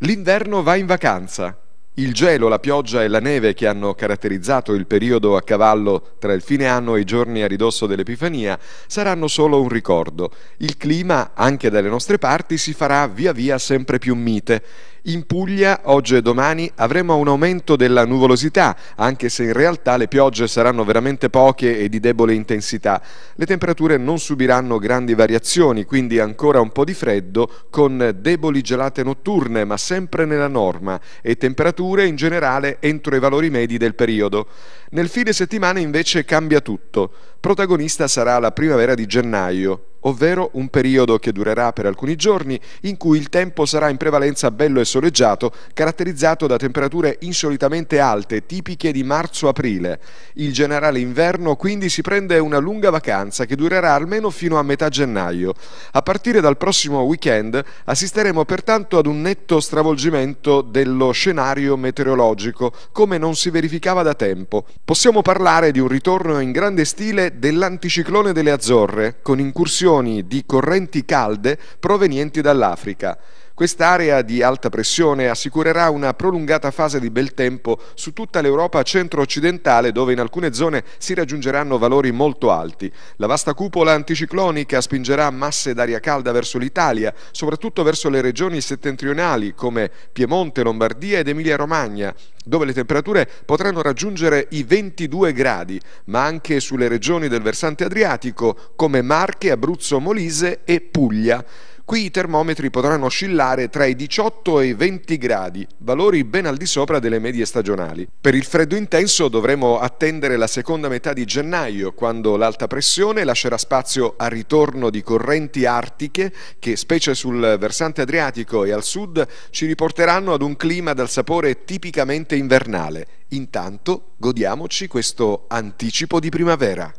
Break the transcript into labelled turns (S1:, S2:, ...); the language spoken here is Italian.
S1: L'inverno va in vacanza. Il gelo, la pioggia e la neve che hanno caratterizzato il periodo a cavallo tra il fine anno e i giorni a ridosso dell'Epifania saranno solo un ricordo. Il clima, anche dalle nostre parti, si farà via via sempre più mite in Puglia, oggi e domani, avremo un aumento della nuvolosità, anche se in realtà le piogge saranno veramente poche e di debole intensità. Le temperature non subiranno grandi variazioni, quindi ancora un po' di freddo, con deboli gelate notturne, ma sempre nella norma, e temperature in generale entro i valori medi del periodo. Nel fine settimana invece cambia tutto. Protagonista sarà la primavera di gennaio, ovvero un periodo che durerà per alcuni giorni in cui il tempo sarà in prevalenza bello e soleggiato, caratterizzato da temperature insolitamente alte, tipiche di marzo-aprile. Il generale inverno quindi si prende una lunga vacanza che durerà almeno fino a metà gennaio. A partire dal prossimo weekend assisteremo pertanto ad un netto stravolgimento dello scenario meteorologico, come non si verificava da tempo. Possiamo parlare di un ritorno in grande stile dell'anticiclone delle Azzorre, con incursioni migrazioni di correnti calde provenienti dall'Africa. Quest'area di alta pressione assicurerà una prolungata fase di bel tempo su tutta l'Europa centro-occidentale dove in alcune zone si raggiungeranno valori molto alti. La vasta cupola anticiclonica spingerà masse d'aria calda verso l'Italia, soprattutto verso le regioni settentrionali come Piemonte, Lombardia ed Emilia-Romagna, dove le temperature potranno raggiungere i 22 gradi, ma anche sulle regioni del versante adriatico come Marche, Abruzzo, Molise e Puglia. Qui i termometri potranno oscillare tra i 18 e i 20 gradi, valori ben al di sopra delle medie stagionali. Per il freddo intenso dovremo attendere la seconda metà di gennaio, quando l'alta pressione lascerà spazio al ritorno di correnti artiche che, specie sul versante adriatico e al sud, ci riporteranno ad un clima dal sapore tipicamente invernale. Intanto godiamoci questo anticipo di primavera.